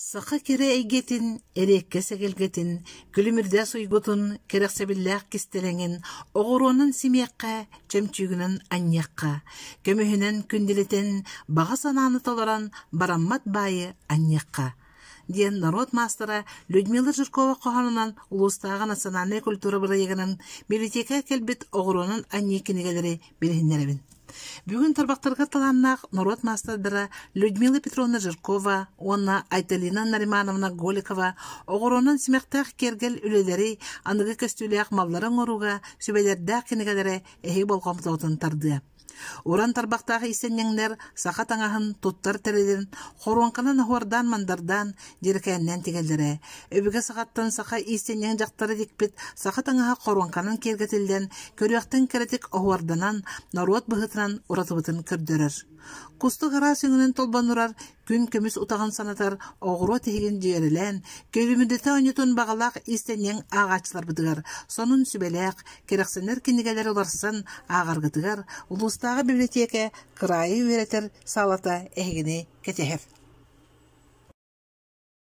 Сақа кере әйгетін, әрекке сәгілгетін, күлімірді сұйгутын, керексебілләқ кістеләңін, оғыронын семекқа, чәмчігінін аннеққа, көміхінен күнділітен, баға сананы толаран бараммат байы аннеққа. Ден народ мастера Людмила Жиркова қоғанынан ұлыстағы национальный культура бірегінің келбіт келбет оғыронын аннекінегелері білігіндеребін. Бүгін тарбақтарға таланнақ Нұрот Мастадыры Людмила Петровна Жиркова, онна Айталина Наримановна Голикова, оғыронын семектақ кергіл үлелері анығы көстілі малларын оруға, сүбелерді кенігадары әйі болған тарды. Уран тарбақтағы исеннеңнер сақат аңағын туттар тәрелерін, хорунқанын хуардан мандардан деркәннән тегелдері. Өбігі сақаттан сақа исеннең жақтары декпет, сақат аңаға хорунқанын кергетілден, көріяқтың керетік хуарданан, наруат бұғытынан ұратыбытын көрдірір. Кустық ара толбан ұрар күн көміс ұтаған санатар оғыру теген жүйерілән, көліміндеті өнетін бағалақ истенен ағачылар бұдығар, Соның сүбеләқ, керексенер кенігелер оларсын агаргытыгар ұлыстағы библиотека қырайы өретір салата әгіне кетехев.